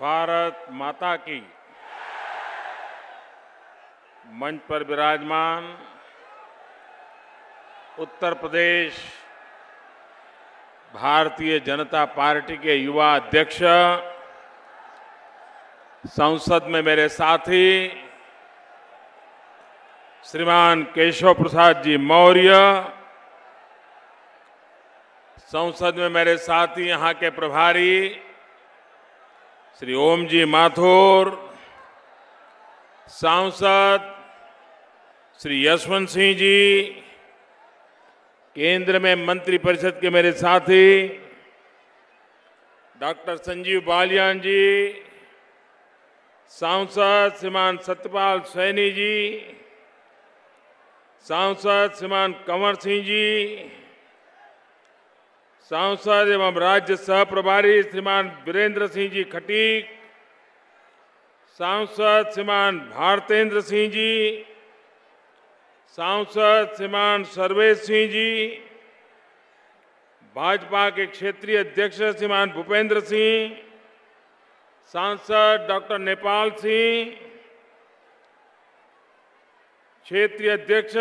भारत माता की मंच पर विराजमान उत्तर प्रदेश भारतीय जनता पार्टी के युवा अध्यक्ष संसद में मेरे साथी श्रीमान केशव प्रसाद जी मौर्य संसद में मेरे साथी यहाँ के प्रभारी श्री ओम जी माथुर सांसद श्री यशवंत सिंह जी केंद्र में मंत्री परिषद के मेरे साथी डॉक्टर संजीव बालियान जी सांसद श्रीमान सत्यपाल सैनी जी सांसद श्रीमान कंवर सिंह जी सांसद एवं राज्य सह प्रभारी श्रीमान वीरेंद्र सिंह जी खटीक सांसद श्रीमान भारतेंद्र सिंह जी सांसद श्रीमान सर्वेश सिंह जी भाजपा के क्षेत्रीय अध्यक्ष श्रीमान भूपेंद्र सिंह सांसद डॉक्टर नेपाल सिंह क्षेत्रीय अध्यक्ष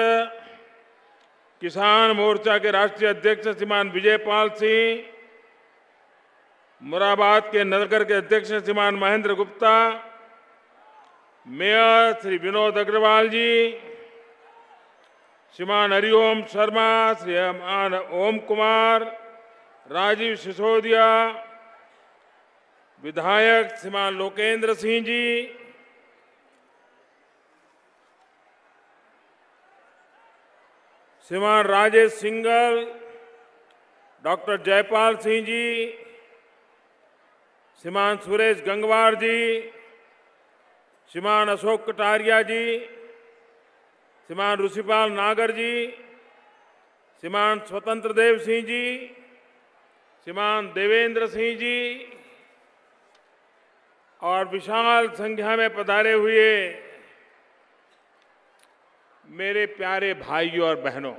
किसान मोर्चा के राष्ट्रीय अध्यक्ष श्रीमान विजय पाल सिंह मुराबाद के नगर के अध्यक्ष श्रीमान महेंद्र गुप्ता मेयर श्री विनोद अग्रवाल जी श्रीमान हरिओम शर्मा श्री मान ओम कुमार राजीव सिसोदिया विधायक श्रीमान लोकेंद्र सिंह जी श्रीमान राजेश सिंगल डॉक्टर जयपाल सिंह जी श्रीमान सुरेश गंगवार जी श्रीमान अशोक कटारिया जी श्रीमान ऋषिपाल नागर जी श्रीमान स्वतंत्र देव सिंह जी श्रीमान देवेंद्र सिंह जी और विशाल संख्या में पधारे हुए मेरे प्यारे भाइयों और बहनों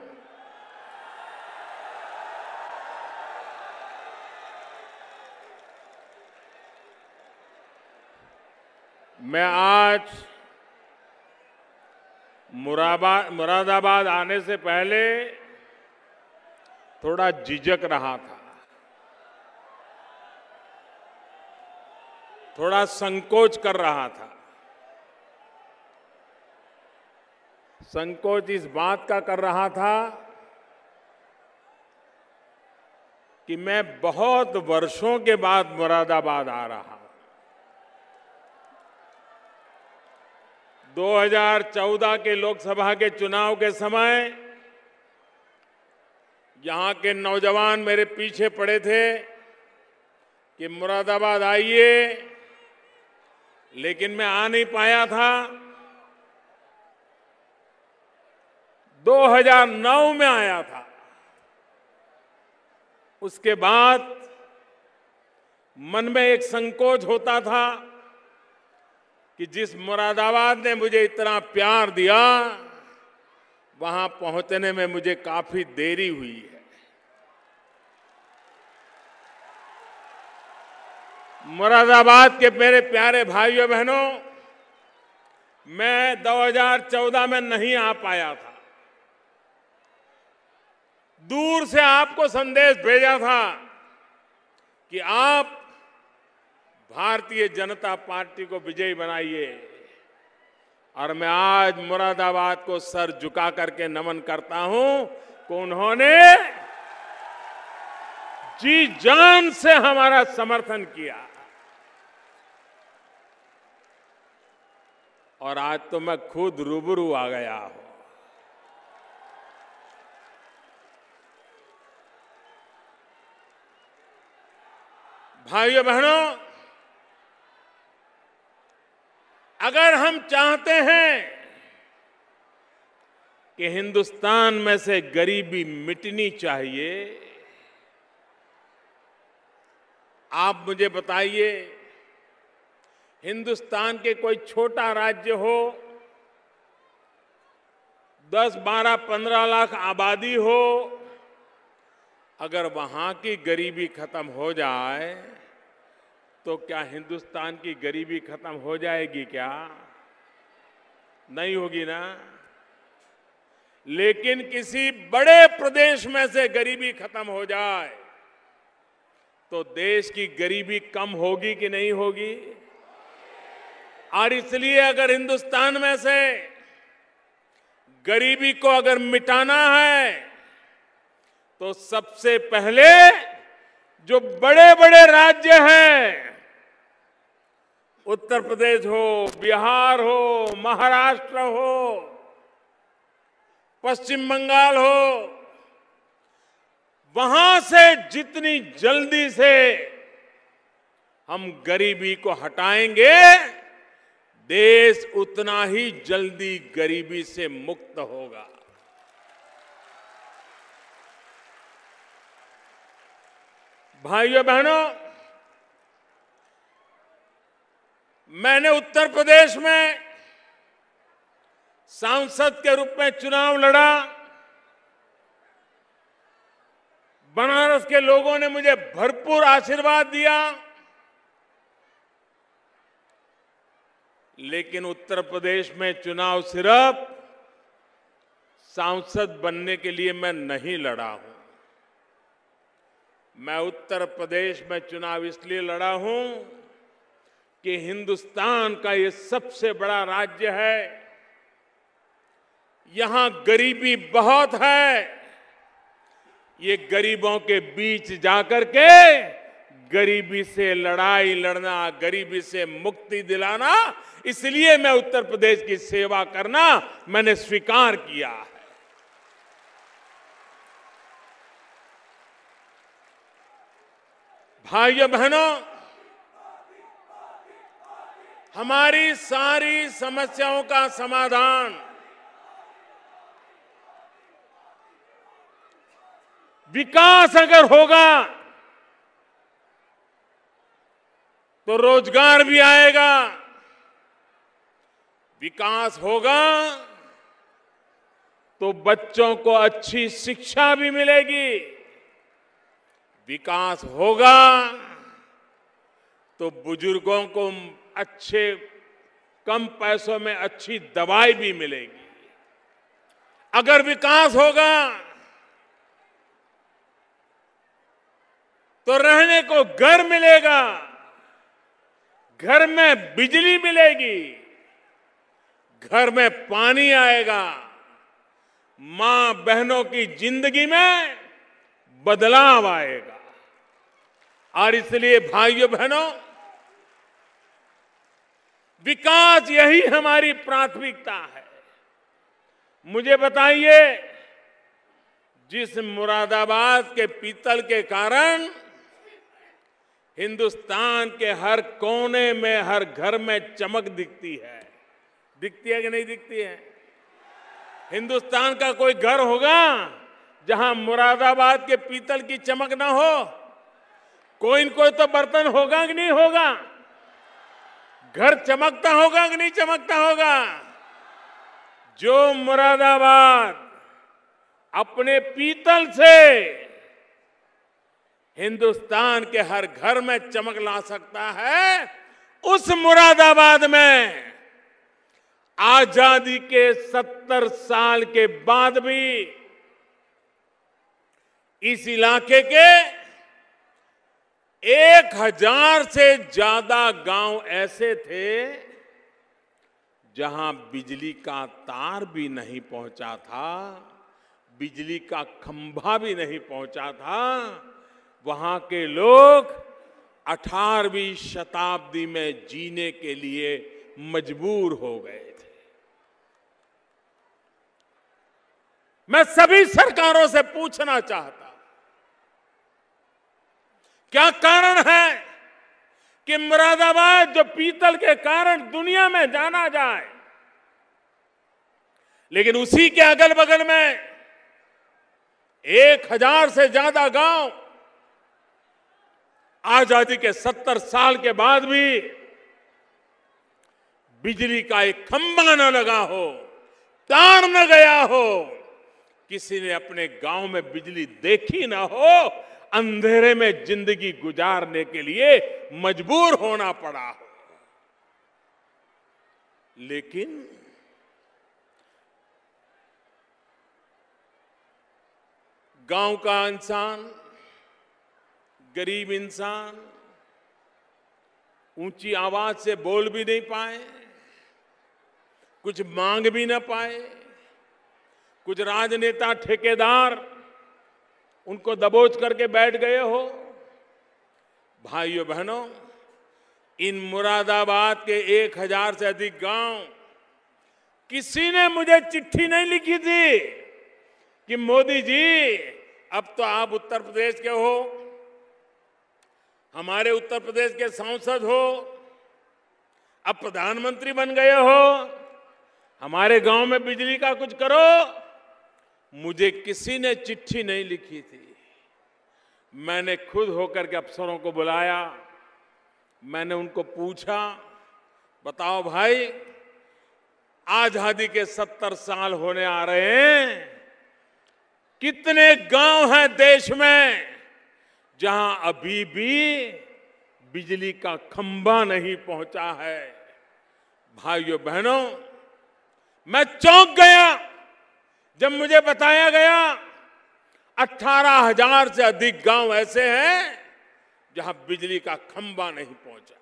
मैं आज मुरादाबाद आने से पहले थोड़ा झिझक रहा था थोड़ा संकोच कर रहा था संकोच इस बात का कर रहा था कि मैं बहुत वर्षों के बाद मुरादाबाद आ रहा 2014 के लोकसभा के चुनाव के समय यहां के नौजवान मेरे पीछे पड़े थे कि मुरादाबाद आइए लेकिन मैं आ नहीं पाया था 2009 में आया था उसके बाद मन में एक संकोच होता था कि जिस मुरादाबाद ने मुझे इतना प्यार दिया वहां पहुंचने में मुझे काफी देरी हुई है मुरादाबाद के मेरे प्यारे भाइयों बहनों मैं 2014 में नहीं आ पाया था दूर से आपको संदेश भेजा था कि आप भारतीय जनता पार्टी को विजयी बनाइए और मैं आज मुरादाबाद को सर झुका करके नमन करता हूं कि उन्होंने जी जान से हमारा समर्थन किया और आज तो मैं खुद रूबरू आ गया हूं भाइयों बहनों अगर हम चाहते हैं कि हिंदुस्तान में से गरीबी मिटनी चाहिए आप मुझे बताइए हिंदुस्तान के कोई छोटा राज्य हो 10, 12, 15 लाख आबादी हो अगर वहां की गरीबी खत्म हो जाए तो क्या हिंदुस्तान की गरीबी खत्म हो जाएगी क्या नहीं होगी ना लेकिन किसी बड़े प्रदेश में से गरीबी खत्म हो जाए तो देश की गरीबी कम होगी कि नहीं होगी और इसलिए अगर हिंदुस्तान में से गरीबी को अगर मिटाना है तो सबसे पहले जो बड़े बड़े राज्य हैं उत्तर प्रदेश हो बिहार हो महाराष्ट्र हो पश्चिम बंगाल हो वहां से जितनी जल्दी से हम गरीबी को हटाएंगे देश उतना ही जल्दी गरीबी से मुक्त होगा भाइयों बहनों मैंने उत्तर प्रदेश में सांसद के रूप में चुनाव लड़ा बनारस के लोगों ने मुझे भरपूर आशीर्वाद दिया लेकिन उत्तर प्रदेश में चुनाव सिर्फ सांसद बनने के लिए मैं नहीं लड़ा हूं मैं उत्तर प्रदेश में चुनाव इसलिए लड़ा हूं कि हिंदुस्तान का ये सबसे बड़ा राज्य है यहां गरीबी बहुत है ये गरीबों के बीच जाकर के गरीबी से लड़ाई लड़ना गरीबी से मुक्ति दिलाना इसलिए मैं उत्तर प्रदेश की सेवा करना मैंने स्वीकार किया है भाइयों बहनों हमारी सारी समस्याओं का समाधान विकास अगर होगा तो रोजगार भी आएगा विकास होगा तो बच्चों को अच्छी शिक्षा भी मिलेगी विकास होगा तो बुजुर्गों को अच्छे कम पैसों में अच्छी दवाई भी मिलेगी अगर विकास होगा तो रहने को घर मिलेगा घर में बिजली मिलेगी घर में पानी आएगा मां बहनों की जिंदगी में बदलाव आएगा और इसलिए भाइयों बहनों विकास यही हमारी प्राथमिकता है मुझे बताइए जिस मुरादाबाद के पीतल के कारण हिंदुस्तान के हर कोने में हर घर में चमक दिखती है दिखती है कि नहीं दिखती है हिंदुस्तान का कोई घर होगा जहां मुरादाबाद के पीतल की चमक ना हो कोई न कोई तो बर्तन होगा कि नहीं होगा घर चमकता होगा कि नहीं चमकता होगा जो मुरादाबाद अपने पीतल से हिंदुस्तान के हर घर में चमक ला सकता है उस मुरादाबाद में आजादी के सत्तर साल के बाद भी इस इलाके के एक हजार से ज्यादा गांव ऐसे थे जहां बिजली का तार भी नहीं पहुंचा था बिजली का खंभा भी नहीं पहुंचा था वहां के लोग 18वीं शताब्दी में जीने के लिए मजबूर हो गए थे मैं सभी सरकारों से पूछना चाहता क्या कारण है कि मुरादाबाद जो पीतल के कारण दुनिया में जाना जाए लेकिन उसी के अगल बगल में एक हजार से ज्यादा गांव आजादी के सत्तर साल के बाद भी बिजली का एक खंभा न लगा हो तार न गया हो किसी ने अपने गांव में बिजली देखी ना हो अंधेरे में जिंदगी गुजारने के लिए मजबूर होना पड़ा हो लेकिन गांव का इंसान गरीब इंसान ऊंची आवाज से बोल भी नहीं पाए कुछ मांग भी ना पाए कुछ राजनेता ठेकेदार उनको दबोच करके बैठ गए हो भाइयों बहनों इन मुरादाबाद के एक हजार से अधिक गांव किसी ने मुझे चिट्ठी नहीं लिखी थी कि मोदी जी अब तो आप उत्तर प्रदेश के हो हमारे उत्तर प्रदेश के सांसद हो अब प्रधानमंत्री बन गए हो हमारे गांव में बिजली का कुछ करो मुझे किसी ने चिट्ठी नहीं लिखी थी मैंने खुद होकर के अफसरों को बुलाया मैंने उनको पूछा बताओ भाई आजादी के सत्तर साल होने आ रहे हैं कितने गांव हैं देश में जहां अभी भी बिजली का खंभा नहीं पहुंचा है भाइयों बहनों मैं चौंक गया जब मुझे बताया गया अट्ठारह हजार से अधिक गांव ऐसे हैं जहां बिजली का खंबा नहीं पहुंचा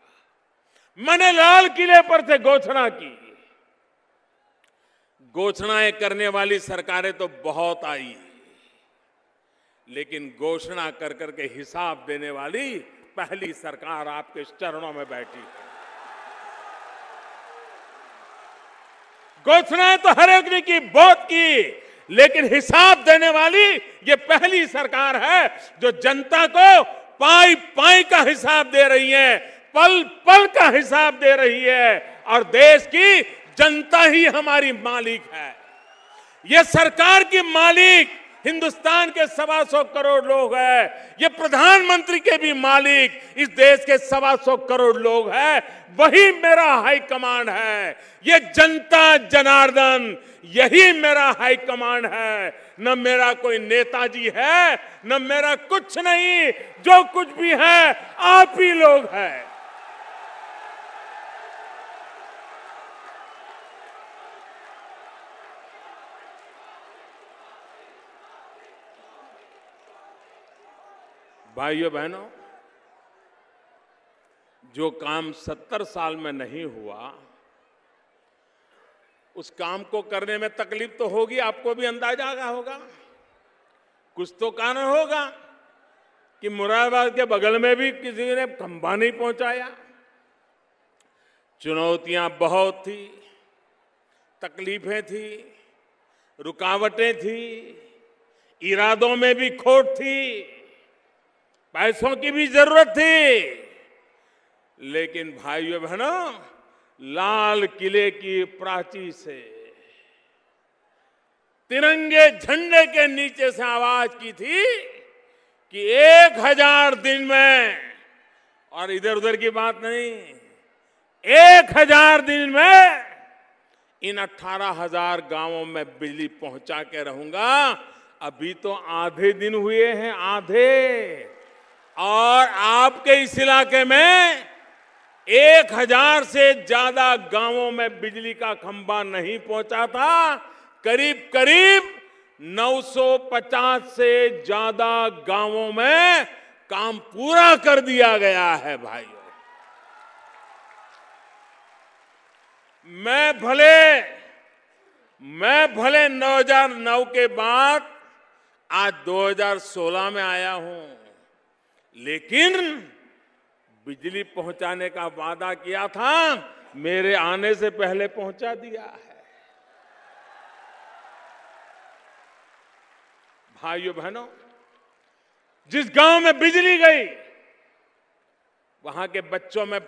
मैंने लाल किले पर से घोषणा की घोषणाएं करने वाली सरकारें तो बहुत आई लेकिन घोषणा कर करके हिसाब देने वाली पहली सरकार आपके चरणों में बैठी है घोषणाएं तो हर एक ने की बहुत की लेकिन हिसाब देने वाली ये पहली सरकार है जो जनता को पाई पाई का हिसाब दे रही है पल पल का हिसाब दे रही है और देश की जनता ही हमारी मालिक है ये सरकार की मालिक हिंदुस्तान के सवा सौ करोड़ लोग हैं ये प्रधानमंत्री के भी मालिक इस देश के सवा सौ करोड़ लोग हैं वही मेरा हाई कमांड है ये जनता जनार्दन यही मेरा हाई कमांड है न मेरा कोई नेताजी है न मेरा कुछ नहीं जो कुछ भी है आप ही लोग हैं भाइयों बहनों जो काम सत्तर साल में नहीं हुआ उस काम को करने में तकलीफ तो होगी आपको भी अंदाजा आ होगा कुछ तो कारण होगा कि मुरादाबाद के बगल में भी किसी ने खंभा नहीं पहुंचाया चुनौतियां बहुत थी तकलीफें थी रुकावटें थी इरादों में भी खोट थी पैसों की भी जरूरत थी लेकिन भाइयों बहनों लाल किले की प्राची से तिरंगे झंडे के नीचे से आवाज की थी कि एक हजार दिन में और इधर उधर की बात नहीं एक हजार दिन में इन अट्ठारह हजार गांवों में बिजली पहुंचा के रहूंगा अभी तो आधे दिन हुए हैं आधे और आपके इस इलाके में एक हजार से ज्यादा गांवों में बिजली का खंभा नहीं पहुंचा था करीब करीब 950 से ज्यादा गांवों में काम पूरा कर दिया गया है भाइयों मैं भले मैं भले 2009 के बाद आज 2016 में आया हूं लेकिन बिजली पहुंचाने का वादा किया था मेरे आने से पहले पहुंचा दिया है भाइयों बहनों जिस गांव में बिजली गई वहां के बच्चों में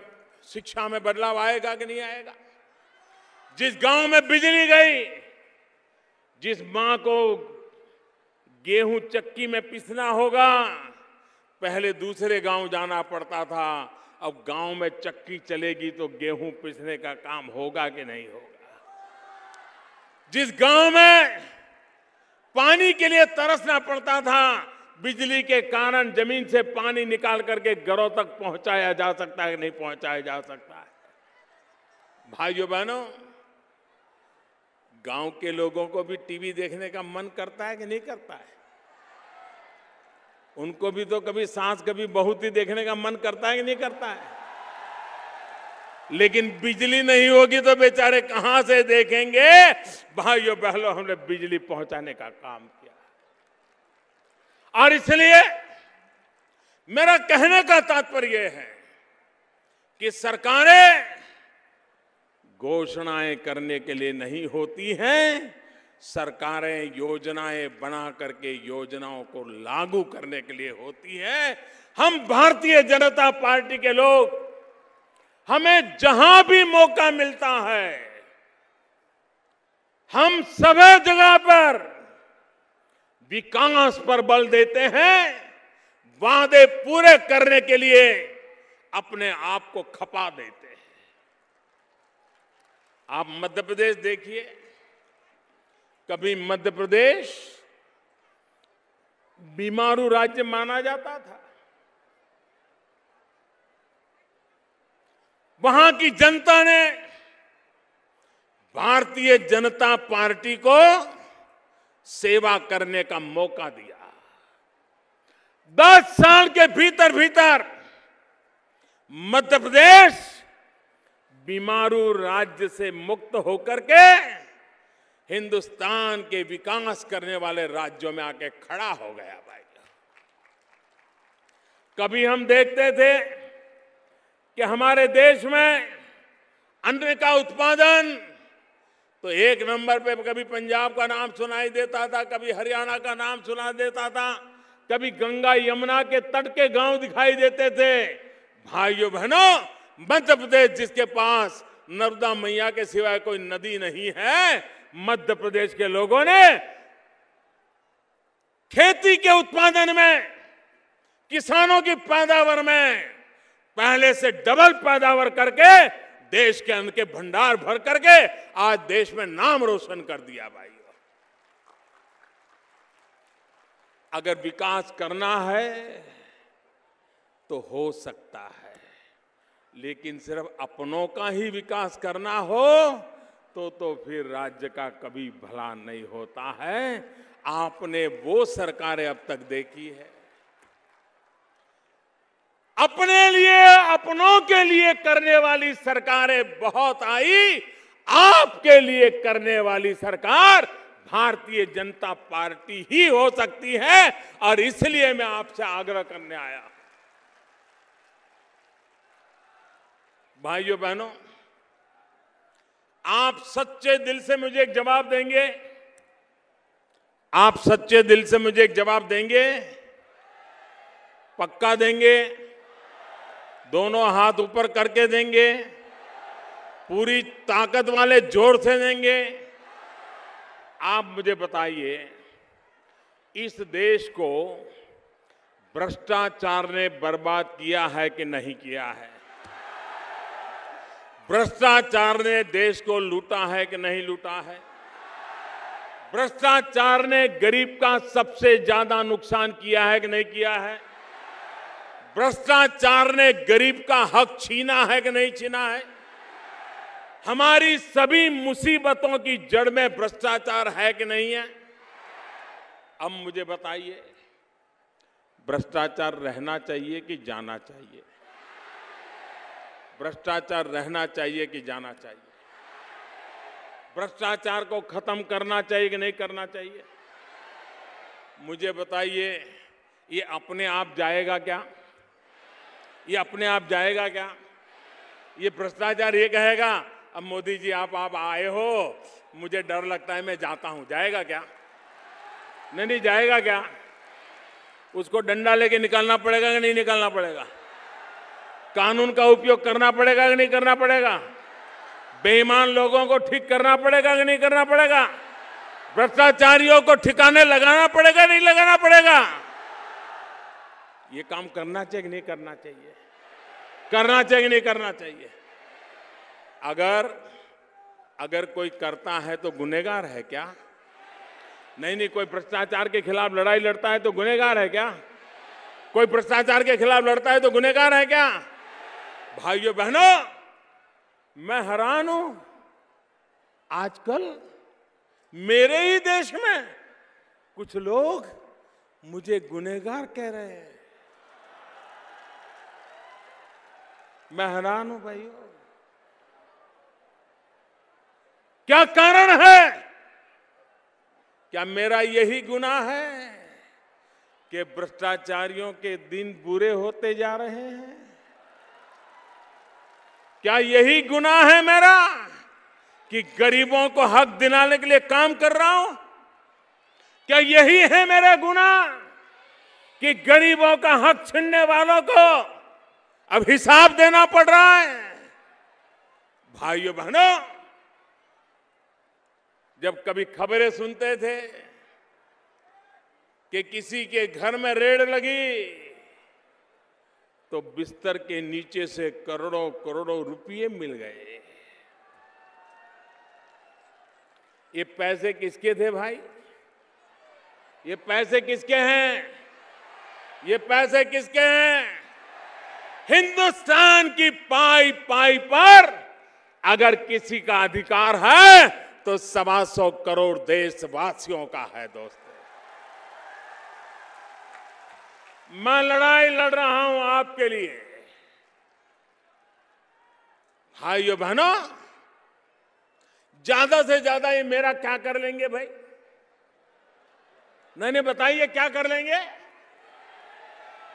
शिक्षा में बदलाव आएगा कि नहीं आएगा जिस गांव में बिजली गई जिस मां को गेहूं चक्की में पिसना होगा पहले दूसरे गांव जाना पड़ता था अब गांव में चक्की चलेगी तो गेहूं पिसने का काम होगा कि नहीं होगा जिस गांव में पानी के लिए तरसना पड़ता था बिजली के कारण जमीन से पानी निकाल करके घरों तक पहुंचाया जा सकता है नहीं पहुंचाया जा सकता है भाइयों बहनों गांव के लोगों को भी टीवी देखने का मन करता है कि नहीं करता है उनको भी तो कभी सांस कभी बहुत ही देखने का मन करता है कि नहीं करता है लेकिन बिजली नहीं होगी तो बेचारे कहां से देखेंगे भाइयों बहनों हमने बिजली पहुंचाने का काम किया और इसलिए मेरा कहने का तात्पर्य है कि सरकारें घोषणाएं करने के लिए नहीं होती हैं सरकारें योजनाएं बना करके योजनाओं को लागू करने के लिए होती है हम भारतीय जनता पार्टी के लोग हमें जहां भी मौका मिलता है हम सभी जगह पर विकास पर बल देते हैं वादे पूरे करने के लिए अपने आप को खपा देते हैं आप मध्य प्रदेश देखिए कभी मध्य प्रदेश बीमारू राज्य माना जाता था वहां की जनता ने भारतीय जनता पार्टी को सेवा करने का मौका दिया दस साल के भीतर भीतर मध्य प्रदेश बीमारू राज्य से मुक्त होकर के हिंदुस्तान के विकास करने वाले राज्यों में आके खड़ा हो गया भाई कभी हम देखते थे कि हमारे देश में अन्न का उत्पादन तो एक नंबर पे कभी पंजाब का नाम सुनाई देता था कभी हरियाणा का नाम सुना देता था कभी गंगा यमुना के तट के गांव दिखाई देते थे भाइयों बहनों मध्य प्रदेश जिसके पास नर्मदा मैया के सिवाय कोई नदी नहीं है मध्य प्रदेश के लोगों ने खेती के उत्पादन में किसानों की पैदावार में पहले से डबल पैदावार करके देश के अंदर के भंडार भर करके आज देश में नाम रोशन कर दिया भाई अगर विकास करना है तो हो सकता है लेकिन सिर्फ अपनों का ही विकास करना हो तो तो फिर राज्य का कभी भला नहीं होता है आपने वो सरकारें अब तक देखी है अपने लिए अपनों के लिए करने वाली सरकारें बहुत आई आपके लिए करने वाली सरकार भारतीय जनता पार्टी ही हो सकती है और इसलिए मैं आपसे आग्रह करने आया भाइयों बहनों आप सच्चे दिल से मुझे एक जवाब देंगे आप सच्चे दिल से मुझे एक जवाब देंगे पक्का देंगे दोनों हाथ ऊपर करके देंगे पूरी ताकत वाले जोर से देंगे आप मुझे बताइए इस देश को भ्रष्टाचार ने बर्बाद किया है कि नहीं किया है भ्रष्टाचार ने देश को लूटा है कि नहीं लूटा है भ्रष्टाचार ने गरीब का सबसे ज्यादा नुकसान किया है कि नहीं किया है भ्रष्टाचार ने गरीब का हक छीना है कि नहीं छीना है हमारी सभी मुसीबतों की जड़ में भ्रष्टाचार है कि नहीं है अब मुझे बताइए भ्रष्टाचार रहना चाहिए कि जाना चाहिए भ्रष्टाचार रहना चाहिए कि जाना चाहिए भ्रष्टाचार को खत्म करना चाहिए कि नहीं करना चाहिए मुझे बताइए ये अपने आप जाएगा क्या ये अपने आप जाएगा क्या ये भ्रष्टाचार ये कहेगा अब मोदी जी आप आप आए हो मुझे डर लगता है मैं जाता हूं जाएगा क्या नहीं नहीं जाएगा क्या उसको डंडा लेके निकालना पड़ेगा कि नहीं निकालना पड़ेगा कानून का उपयोग करना पड़ेगा कि नहीं करना पड़ेगा बेईमान लोगों को ठीक करना पड़ेगा कि नहीं करना पड़ेगा भ्रष्टाचारियों को ठिकाने लगाना पड़ेगा नहीं लगाना पड़ेगा ये काम करना चाहिए कि नहीं करना चाहिए करना चाहिए कि नहीं करना चाहिए अगर अगर कोई करता है तो गुनेगार है क्या नहीं नहीं कोई भ्रष्टाचार के खिलाफ लड़ाई लड़ता है तो गुनेगार है क्या कोई भ्रष्टाचार के खिलाफ लड़ता है तो गुनेगार है क्या भाइयों बहनों मैं हैरान हूं आजकल मेरे ही देश में कुछ लोग मुझे गुनेगार कह रहे हैं मैं हैरान हूं भाइयों क्या कारण है क्या मेरा यही गुना है कि भ्रष्टाचारियों के दिन बुरे होते जा रहे हैं क्या यही गुनाह है मेरा कि गरीबों को हक दिलाने के लिए काम कर रहा हूं क्या यही है मेरा गुनाह कि गरीबों का हक छीनने वालों को अब हिसाब देना पड़ रहा है भाइयों बहनों जब कभी खबरें सुनते थे कि किसी के घर में रेड लगी तो बिस्तर के नीचे से करोड़ों करोड़ों रुपये मिल गए ये पैसे किसके थे भाई ये पैसे किसके हैं ये पैसे किसके हैं हिंदुस्तान की पाई पाई पर अगर किसी का अधिकार है तो सवा सौ करोड़ देशवासियों का है दोस्त मैं लड़ाई लड़ रहा हूं आपके लिए भाइयों बहनों ज्यादा से ज्यादा ये मेरा क्या कर लेंगे भाई नहीं बताइए क्या कर लेंगे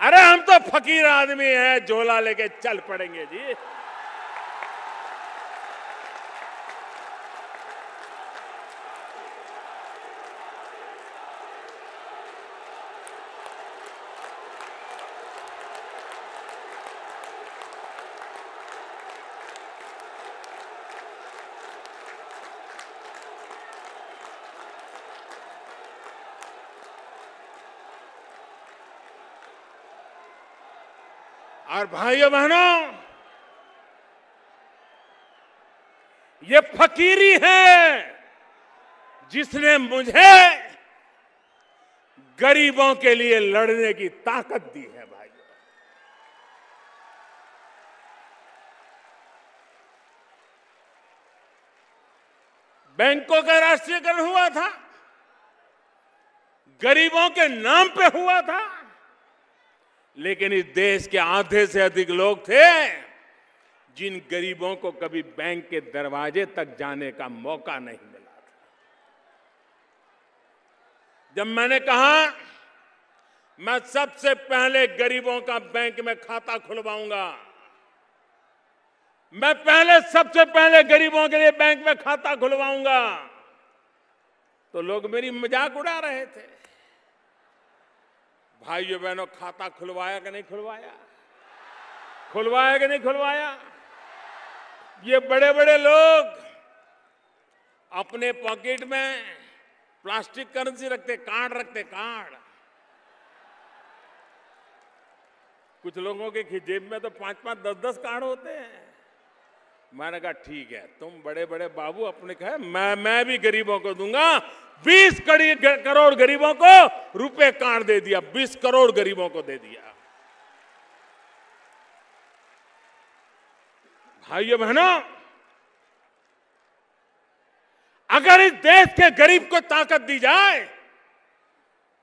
अरे हम तो फकीर आदमी हैं झोला लेके चल पड़ेंगे जी और भाइयों बहनों ये फकीरी है जिसने मुझे गरीबों के लिए लड़ने की ताकत दी है भाई बैंकों का राष्ट्रीयकरण हुआ था गरीबों के नाम पे हुआ था लेकिन इस देश के आधे से अधिक लोग थे जिन गरीबों को कभी बैंक के दरवाजे तक जाने का मौका नहीं मिला था जब मैंने कहा मैं सबसे पहले गरीबों का बैंक में खाता खुलवाऊंगा मैं पहले सबसे पहले गरीबों के लिए बैंक में खाता खुलवाऊंगा तो लोग मेरी मजाक उड़ा रहे थे भाइयों बहनों खाता खुलवाया कि नहीं खुलवाया खुलवाया कि नहीं खुलवाया ये बड़े बड़े लोग अपने पॉकेट में प्लास्टिक करेंसी रखते कार्ड रखते कार्ड कुछ लोगों के जेब में तो पांच पांच दस दस कार्ड होते हैं मैंने कहा ठीक है तुम बड़े बड़े बाबू अपने कहे मैं मैं भी गरीबों को दूंगा बीस करोड़ गरीबों को रुपए कार्ड दे दिया बीस करोड़ गरीबों को दे दिया भाइयों बहनों अगर इस देश के गरीब को ताकत दी जाए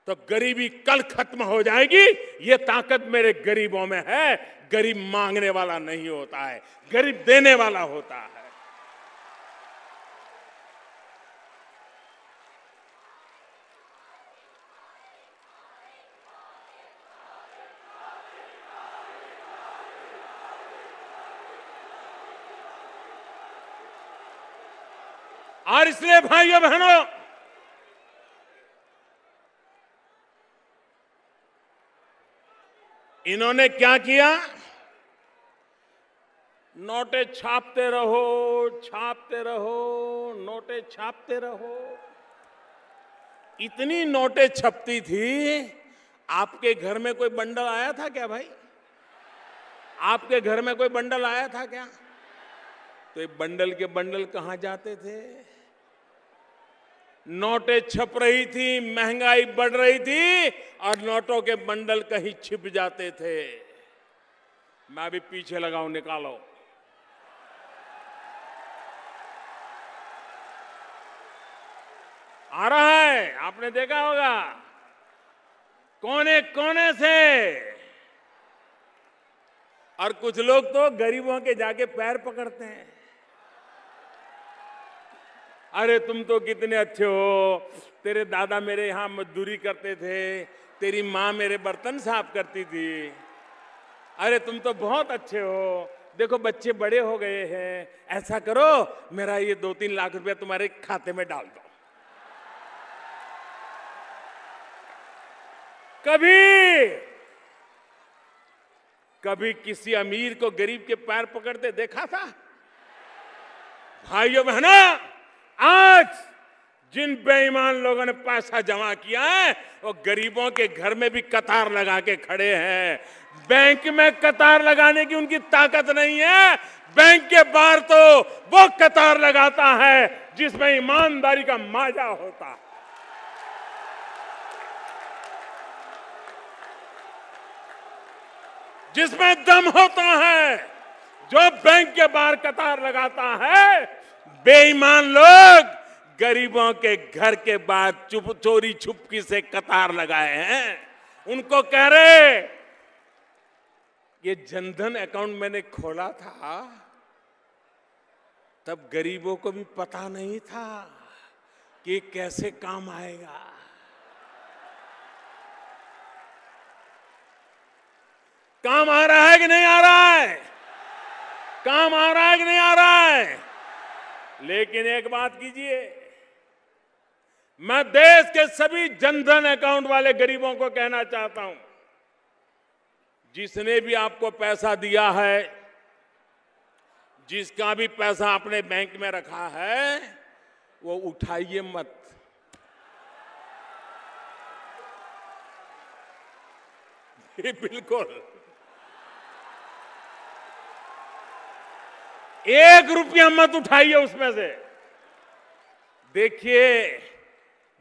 तो गरीबी कल खत्म हो जाएगी ये ताकत मेरे गरीबों में है गरीब मांगने वाला नहीं होता है गरीब देने वाला होता है और इसलिए भाइयों बहनों इन्होंने क्या किया नोटे छापते रहो छापते रहो नोटे छापते रहो इतनी नोटे छपती थी आपके घर में कोई बंडल आया था क्या भाई आपके घर में कोई बंडल आया था क्या तो ये बंडल के बंडल कहाँ जाते थे नोटें छप रही थी महंगाई बढ़ रही थी और नोटों के बंडल कहीं छिप जाते थे मैं अभी पीछे लगाऊ निकालो आ रहा है आपने देखा होगा कोने कोने से और कुछ लोग तो गरीबों के जाके पैर पकड़ते हैं अरे तुम तो कितने अच्छे हो तेरे दादा मेरे यहाँ मजदूरी करते थे तेरी माँ मेरे बर्तन साफ करती थी अरे तुम तो बहुत अच्छे हो देखो बच्चे बड़े हो गए हैं ऐसा करो मेरा ये दो तीन लाख रुपया तुम्हारे खाते में डाल दो कभी कभी किसी अमीर को गरीब के पैर पकड़ते देखा था भाइयों बहनों आज जिन बेईमान लोगों ने पैसा जमा किया है वो गरीबों के घर में भी कतार लगा के खड़े हैं बैंक में कतार लगाने की उनकी ताकत नहीं है बैंक के बाहर तो वो कतार लगाता है जिसमें ईमानदारी का माजा होता है जिसमें दम होता है जो बैंक के बाहर कतार लगाता है बेईमान लोग गरीबों के घर के बाद चुप चोरी छुपकी से कतार लगाए हैं उनको कह रहे ये जनधन अकाउंट मैंने खोला था तब गरीबों को भी पता नहीं था कि कैसे काम आएगा काम आ रहा है कि नहीं आ रहा है काम आ रहा है कि नहीं आ रहा है लेकिन एक बात कीजिए मैं देश के सभी जनधन अकाउंट वाले गरीबों को कहना चाहता हूं जिसने भी आपको पैसा दिया है जिसका भी पैसा आपने बैंक में रखा है वो उठाइए मत बिल्कुल एक रुपया मत उठाइए उसमें से देखिए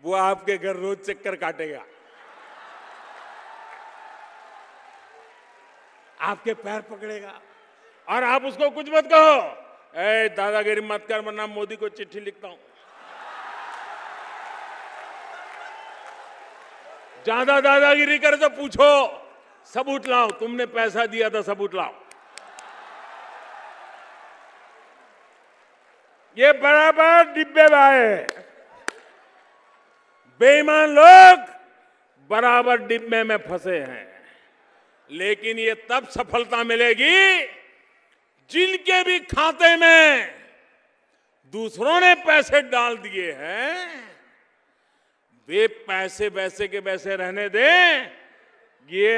वो आपके घर रोज चक्कर काटेगा आपके पैर पकड़ेगा और आप उसको कुछ मत कहो ए दादागिरी मत कर वरना मोदी को चिट्ठी लिखता हूं ज्यादा दादागिरी कर तो पूछो सबूत लाओ तुमने पैसा दिया था सबूत लाओ ये बराबर डिब्बे है बेईमान लोग बराबर डिब्बे में फंसे हैं लेकिन ये तब सफलता मिलेगी जिनके भी खाते में दूसरों ने पैसे डाल दिए हैं वे पैसे वैसे के वैसे रहने दें ये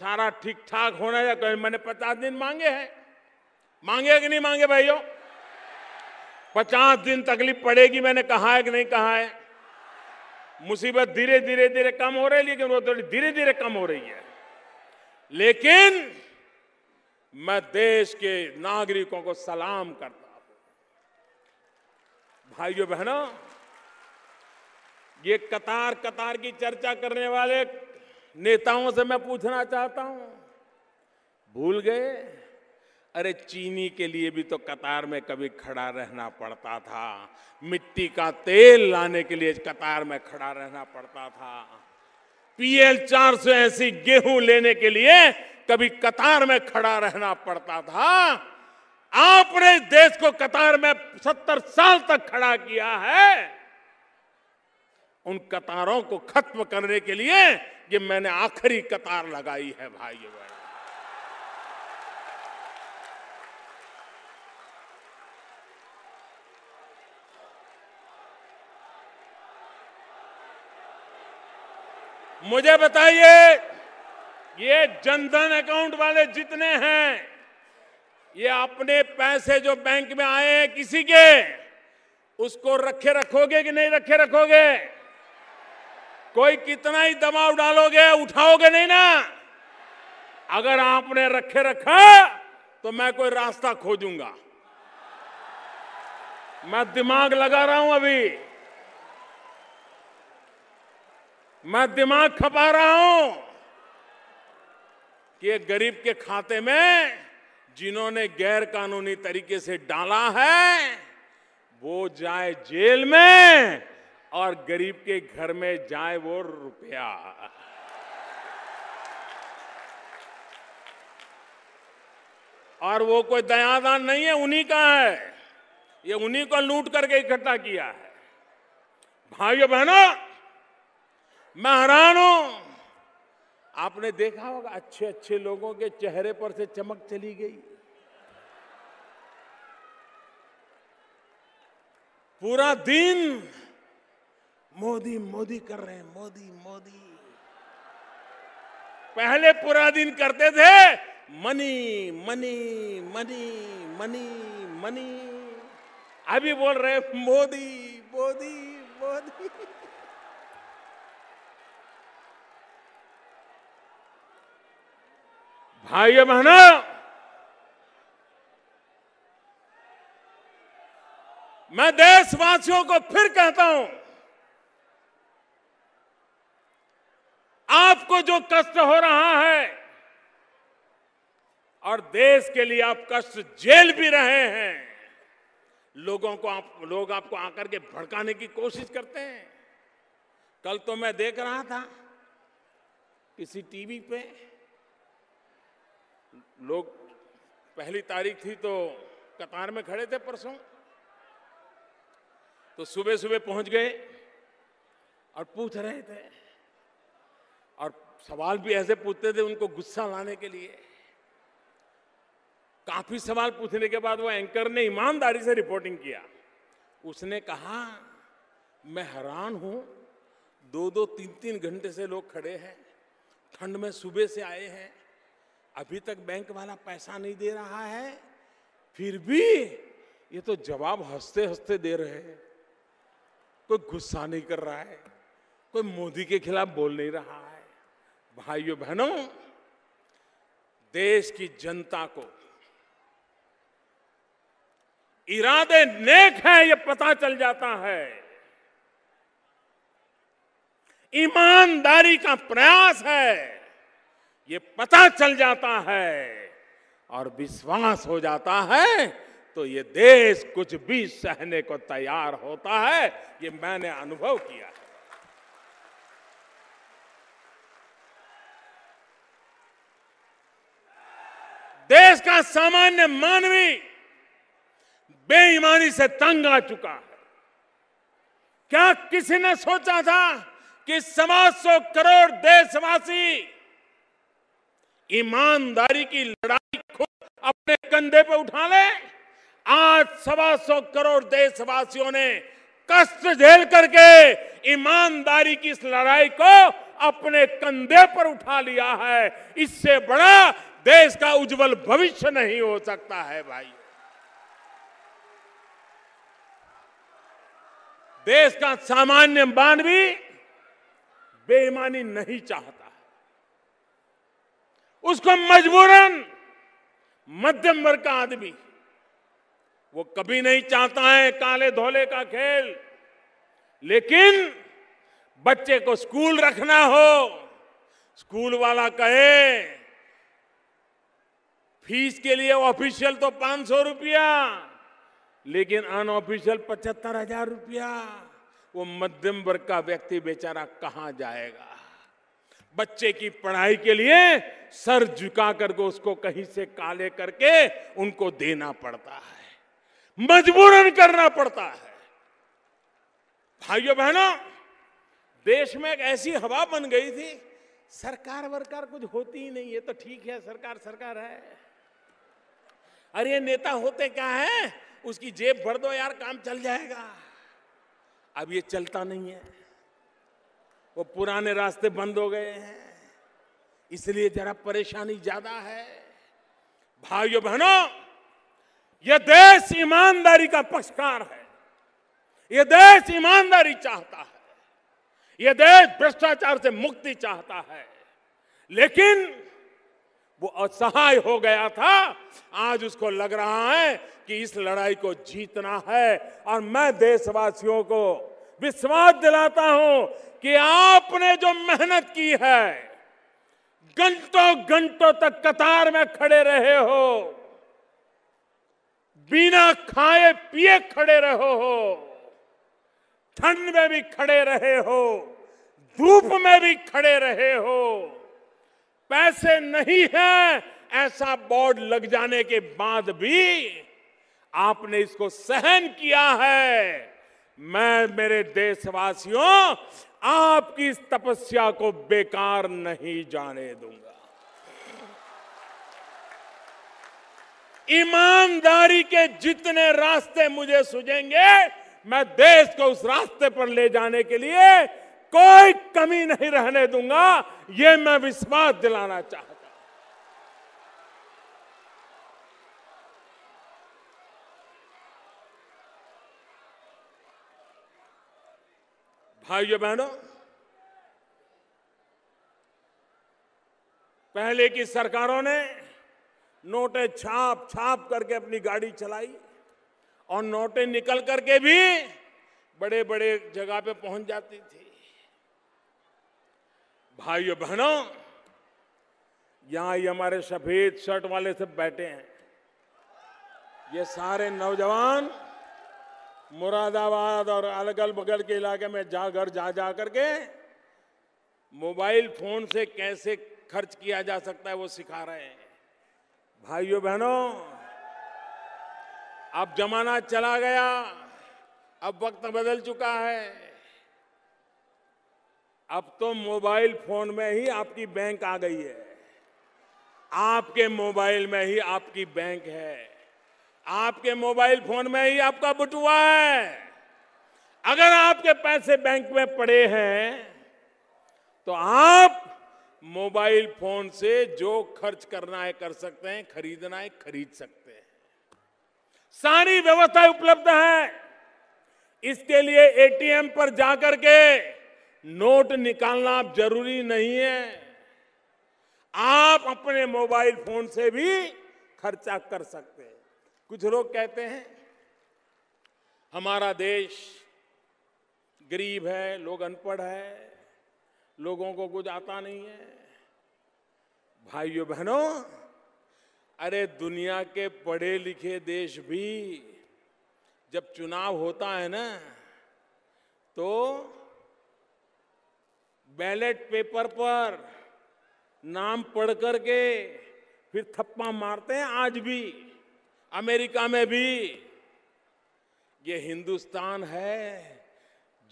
सारा ठीक ठाक होना या मैंने पचास दिन मांगे हैं मांगे कि नहीं मांगे भाइयों पचास दिन तकलीफ पड़ेगी मैंने कहा है कि नहीं कहा है मुसीबत धीरे धीरे धीरे कम हो रही है लेकिन वो थोड़ी धीरे धीरे कम हो रही है लेकिन मैं देश के नागरिकों को सलाम करता हूं भाइयों बहनों ये कतार कतार की चर्चा करने वाले नेताओं से मैं पूछना चाहता हूं भूल गए अरे चीनी के लिए भी तो कतार में कभी खड़ा रहना पड़ता था मिट्टी का तेल लाने के लिए कतार में खड़ा रहना पड़ता था पीएल चार सौ ऐसी गेहूं लेने के लिए कभी कतार में खड़ा रहना पड़ता था आपने देश को कतार में सत्तर साल तक खड़ा किया है उन कतारों को खत्म करने के लिए ये मैंने आखिरी कतार लगाई है भाई बहन मुझे बताइए ये जनधन अकाउंट वाले जितने हैं ये अपने पैसे जो बैंक में आए हैं किसी के उसको रखे रखोगे कि नहीं रखे रखोगे कोई कितना ही दबाव डालोगे उठाओगे नहीं ना अगर आपने रखे रखा तो मैं कोई रास्ता खोजूंगा मैं दिमाग लगा रहा हूं अभी मैं दिमाग खपा रहा हूं कि गरीब के खाते में जिन्होंने गैर कानूनी तरीके से डाला है वो जाए जेल में और गरीब के घर में जाए वो रुपया और वो कोई दयादान नहीं है उन्हीं का है ये उन्हीं को लूट करके इकट्ठा किया है भाइयों बहनों मैं हैरान हूं आपने देखा होगा अच्छे अच्छे लोगों के चेहरे पर से चमक चली गई पूरा दिन मोदी मोदी कर रहे हैं मोदी मोदी पहले पूरा दिन करते थे money money money money money अभी बोल रहे मोदी मोदी मोदी भाइयों बहनों मैं देशवासियों को फिर कहता हूं आपको जो कष्ट हो रहा है और देश के लिए आप कष्ट जेल भी रहे हैं लोगों को आप लोग आपको आकर के भड़काने की कोशिश करते हैं कल तो मैं देख रहा था किसी टीवी पे लोग पहली तारीख थी तो कतार में खड़े थे परसों तो सुबह सुबह पहुंच गए और पूछ रहे थे और सवाल भी ऐसे पूछते थे उनको गुस्सा लाने के लिए काफी सवाल पूछने के बाद वो एंकर ने ईमानदारी से रिपोर्टिंग किया उसने कहा मैं हैरान हूं दो दो तीन तीन घंटे से लोग खड़े हैं ठंड में सुबह से आए हैं अभी तक बैंक वाला पैसा नहीं दे रहा है फिर भी ये तो जवाब हंसते हंसते दे रहे हैं कोई गुस्सा नहीं कर रहा है कोई मोदी के खिलाफ बोल नहीं रहा है भाइयों बहनों देश की जनता को इरादे नेक है ये पता चल जाता है ईमानदारी का प्रयास है ये पता चल जाता है और विश्वास हो जाता है तो ये देश कुछ भी सहने को तैयार होता है ये मैंने अनुभव किया है देश का सामान्य मानवी बेईमानी से तंग आ चुका है क्या किसी ने सोचा था कि सवा सौ करोड़ देशवासी ईमानदारी की लड़ाई खुद अपने कंधे पर उठा ले आज सवा सौ करोड़ देशवासियों ने कष्ट झेल करके ईमानदारी की इस लड़ाई को अपने कंधे पर उठा लिया है इससे बड़ा देश का उज्जवल भविष्य नहीं हो सकता है भाई देश का सामान्य मानवी बेईमानी नहीं चाहता उसको मजबूरन मध्यम वर्ग का आदमी वो कभी नहीं चाहता है काले धोले का खेल लेकिन बच्चे को स्कूल रखना हो स्कूल वाला कहे फीस के लिए ऑफिशियल तो पांच सौ रुपया लेकिन अनऑफिशियल पचहत्तर हजार रुपया वो मध्यम वर्ग का व्यक्ति बेचारा कहां जाएगा बच्चे की पढ़ाई के लिए सर झुका करके उसको कहीं से काले करके उनको देना पड़ता है मजबूरन करना पड़ता है भाइयों बहनों देश में एक ऐसी हवा बन गई थी सरकार वरकार कुछ होती ही नहीं है तो ठीक है सरकार सरकार है अरे नेता होते क्या है उसकी जेब भर दो यार काम चल जाएगा अब ये चलता नहीं है वो पुराने रास्ते बंद हो गए हैं इसलिए जरा परेशानी ज्यादा है भाइयों बहनों यह देश ईमानदारी का पक्षकार है यह देश ईमानदारी चाहता है यह देश भ्रष्टाचार से मुक्ति चाहता है लेकिन वो असहाय हो गया था आज उसको लग रहा है कि इस लड़ाई को जीतना है और मैं देशवासियों को विश्वास दिलाता हूं कि आपने जो मेहनत की है घंटों घंटों तक कतार में खड़े रहे हो बिना खाए पिए खड़े रहो हो ठंड में भी खड़े रहे हो धूप में भी खड़े रहे हो पैसे नहीं है ऐसा बोर्ड लग जाने के बाद भी आपने इसको सहन किया है मैं मेरे देशवासियों आपकी इस तपस्या को बेकार नहीं जाने दूंगा ईमानदारी के जितने रास्ते मुझे सुझेंगे मैं देश को उस रास्ते पर ले जाने के लिए कोई कमी नहीं रहने दूंगा ये मैं विश्वास दिलाना चाहता भाइयों बहनों पहले की सरकारों ने नोटे छाप छाप करके अपनी गाड़ी चलाई और नोटें निकल करके भी बड़े बड़े जगह पे पहुंच जाती थी भाइयों बहनों यहां ये हमारे सफेद शर्ट वाले सब बैठे हैं ये सारे नौजवान मुरादाबाद और अलगल बगल के इलाके में जा घर जा जा करके मोबाइल फोन से कैसे खर्च किया जा सकता है वो सिखा रहे हैं भाइयों बहनों अब जमाना चला गया अब वक्त बदल चुका है अब तो मोबाइल फोन में ही आपकी बैंक आ गई है आपके मोबाइल में ही आपकी बैंक है आपके मोबाइल फोन में ही आपका बटुआ है अगर आपके पैसे बैंक में पड़े हैं तो आप मोबाइल फोन से जो खर्च करना है कर सकते हैं खरीदना है खरीद सकते हैं सारी व्यवस्था उपलब्ध है इसके लिए एटीएम पर जाकर के नोट निकालना आप जरूरी नहीं है आप अपने मोबाइल फोन से भी खर्चा कर सकते हैं कुछ लोग कहते हैं हमारा देश गरीब है लोग अनपढ़ है लोगों को कुछ आता नहीं है भाइयों बहनों अरे दुनिया के पढ़े लिखे देश भी जब चुनाव होता है ना तो बैलेट पेपर पर नाम पढ़ करके फिर थप्पा मारते हैं आज भी अमेरिका में भी ये हिंदुस्तान है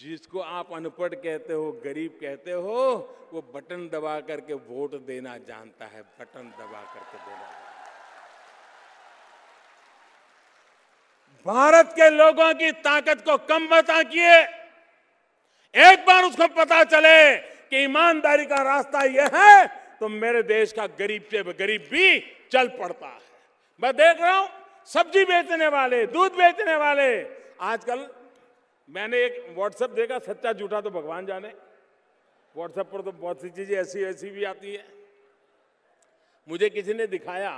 जिसको आप अनपढ़ कहते हो गरीब कहते हो वो बटन दबा करके वोट देना जानता है बटन दबा करके देना भारत के लोगों की ताकत को कम बता किए एक बार उसको पता चले कि ईमानदारी का रास्ता यह है तो मेरे देश का गरीब से गरीब भी चल पड़ता है मैं देख रहा हूं सब्जी बेचने वाले दूध बेचने वाले आजकल मैंने एक व्हाट्सएप देखा सच्चा झूठा तो भगवान जाने व्हाट्सएप पर तो बहुत सी चीजें ऐसी ऐसी भी आती है मुझे किसी ने दिखाया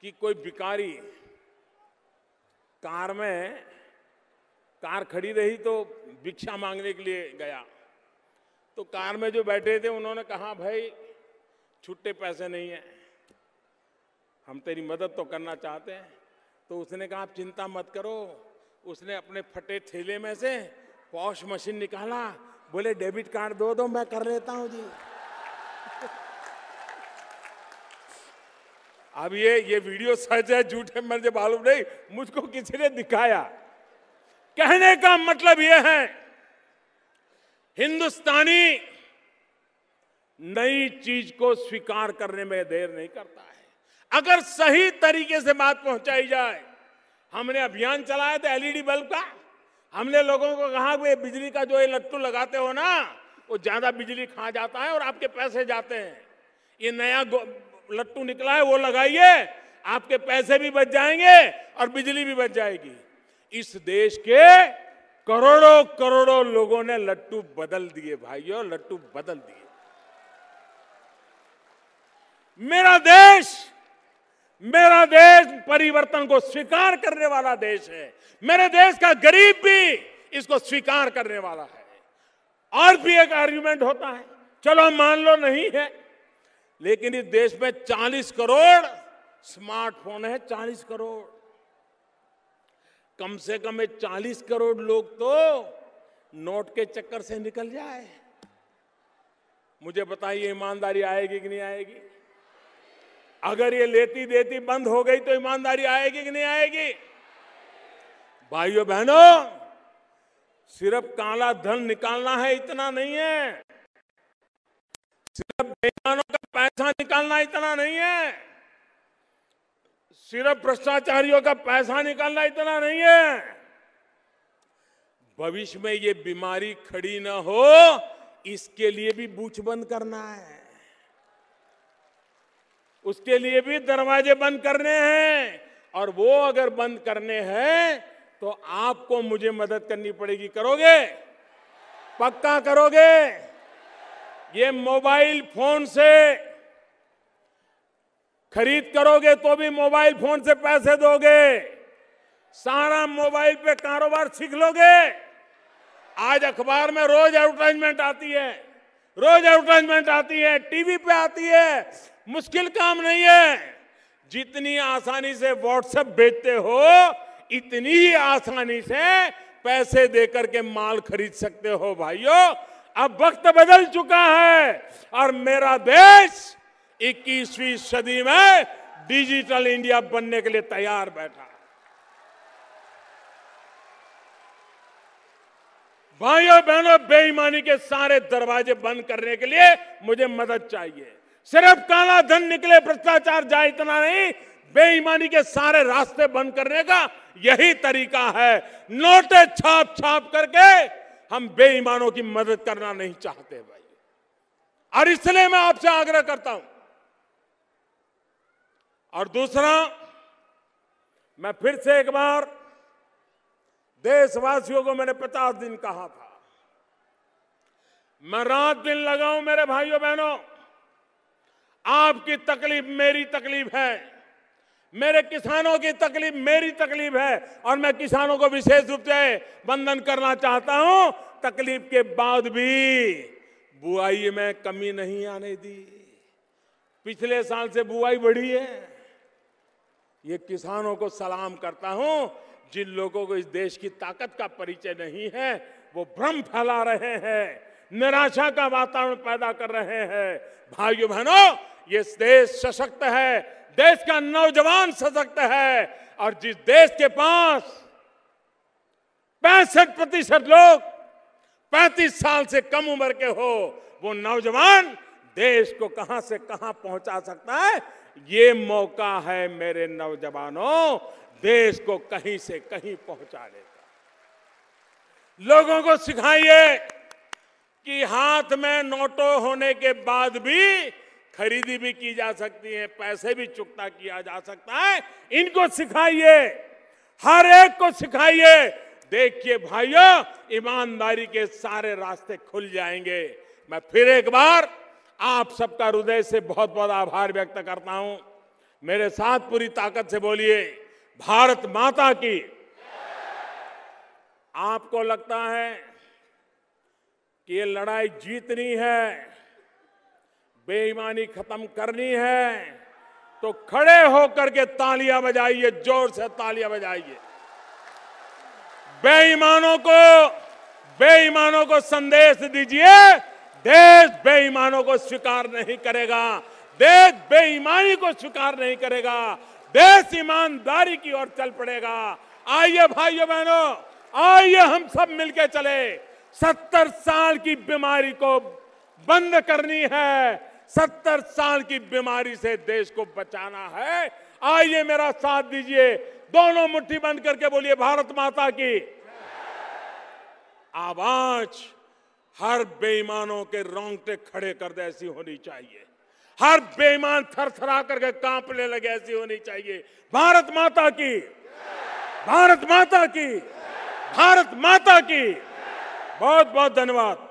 कि कोई भिकारी कार में कार खड़ी रही तो भिक्षा मांगने के लिए गया तो कार में जो बैठे थे उन्होंने कहा भाई छुट्टे पैसे नहीं है हम तेरी मदद तो करना चाहते हैं तो उसने कहा आप चिंता मत करो उसने अपने फटे थैले में से पॉश मशीन निकाला बोले डेबिट कार्ड दो दो मैं कर लेता हूं जी अब ये ये वीडियो सच है झूठे मर जब आलू नहीं मुझको किसी ने दिखाया कहने का मतलब ये है हिंदुस्तानी नई चीज को स्वीकार करने में देर नहीं करता है अगर सही तरीके से बात पहुंचाई जाए हमने अभियान चलाया था एलईडी बल्ब का हमने लोगों को कहा कि बिजली का जो ये लट्टू लगाते हो ना वो ज्यादा बिजली खा जाता है और आपके पैसे जाते हैं ये नया लट्टू निकला है वो लगाइए आपके पैसे भी बच जाएंगे और बिजली भी बच जाएगी इस देश के करोड़ों करोड़ों लोगों ने लट्टू बदल दिए भाइयों लट्टू बदल दिए मेरा देश मेरा देश परिवर्तन को स्वीकार करने वाला देश है मेरे देश का गरीब भी इसको स्वीकार करने वाला है और भी एक आर्ग्यूमेंट होता है चलो मान लो नहीं है लेकिन इस देश में 40 करोड़ स्मार्टफोन है 40 करोड़ कम से कम एक 40 करोड़ लोग तो नोट के चक्कर से निकल जाए मुझे बताइए ईमानदारी आएगी कि नहीं आएगी अगर ये लेती देती बंद हो गई तो ईमानदारी आएगी कि नहीं आएगी भाइयों बहनों सिर्फ काला धन निकालना है इतना नहीं है सिर्फ बेईमानों का पैसा निकालना इतना नहीं है सिर्फ भ्रष्टाचारियों का पैसा निकालना इतना नहीं है भविष्य में ये बीमारी खड़ी ना हो इसके लिए भी बंद करना है उसके लिए भी दरवाजे बंद करने हैं और वो अगर बंद करने हैं तो आपको मुझे मदद करनी पड़ेगी करोगे पक्का करोगे ये मोबाइल फोन से खरीद करोगे तो भी मोबाइल फोन से पैसे दोगे सारा मोबाइल पे कारोबार सीख लोगे आज अखबार में रोज एडवर्टाइजमेंट आती है रोज एडवर्टाइजमेंट आती है टीवी पे आती है मुश्किल काम नहीं है जितनी आसानी से व्हाट्सएप बेचते हो इतनी आसानी से पैसे देकर के माल खरीद सकते हो भाइयों अब वक्त बदल चुका है और मेरा देश 21वीं सदी में डिजिटल इंडिया बनने के लिए तैयार बैठा है भाइयों बहनों बेईमानी के सारे दरवाजे बंद करने के लिए मुझे मदद चाहिए सिर्फ काला धन निकले भ्रष्टाचार जाए इतना नहीं बेईमानी के सारे रास्ते बंद करने का यही तरीका है नोटे छाप छाप करके हम बेईमानों की मदद करना नहीं चाहते भाई और इसलिए मैं आपसे आग्रह करता हूं और दूसरा मैं फिर से एक बार देशवासियों को मैंने पचास दिन कहा था मैं रात दिन लगाऊं मेरे भाइयों बहनों आपकी तकलीफ मेरी तकलीफ है मेरे किसानों की तकलीफ मेरी तकलीफ है और मैं किसानों को विशेष रूप से वंदन करना चाहता हूं तकलीफ के बाद भी बुआई में कमी नहीं आने दी पिछले साल से बुआई बढ़ी है ये किसानों को सलाम करता हूं जिन लोगों को इस देश की ताकत का परिचय नहीं है वो भ्रम फैला रहे हैं निराशा का वातावरण पैदा कर रहे हैं भाइयों बहनों ये देश सशक्त है देश का नौजवान सशक्त है और जिस देश के पास पैंसठ प्रतिशत लोग पैंतीस साल से कम उम्र के हो वो नौजवान देश को कहां से कहां पहुंचा सकता है ये मौका है मेरे नौजवानों देश को कहीं से कहीं पहुंचाने का लोगों को सिखाइए कि हाथ में नोटों होने के बाद भी खरीदी भी की जा सकती है पैसे भी चुकता किया जा सकता है इनको सिखाइए हर एक को सिखाइए देखिए भाइयों ईमानदारी के सारे रास्ते खुल जाएंगे मैं फिर एक बार आप सबका हृदय से बहुत बहुत आभार व्यक्त करता हूं मेरे साथ पूरी ताकत से बोलिए भारत माता की आपको लगता है कि ये लड़ाई जीतनी है बेईमानी खत्म करनी है तो खड़े होकर के तालियां बजाइए जोर से तालियां बजाइए बेईमानों को बेईमानों को संदेश दीजिए देश बेईमानों को स्वीकार नहीं करेगा देश बेईमानी को स्वीकार नहीं करेगा देश ईमानदारी की ओर चल पड़ेगा आइए भाइयों बहनों आइए हम सब मिलकर चले सत्तर साल की बीमारी को बंद करनी है सत्तर साल की बीमारी से देश को बचाना है आइए मेरा साथ दीजिए दोनों मुट्ठी बंद करके बोलिए भारत माता की आवाज हर बेईमानों के रोंगटे खड़े कर दे ऐसी होनी चाहिए हर बेईमान थरथरा करके कांपने लगे ऐसी होनी चाहिए भारत माता की भारत माता की भारत माता की बहुत बहुत धन्यवाद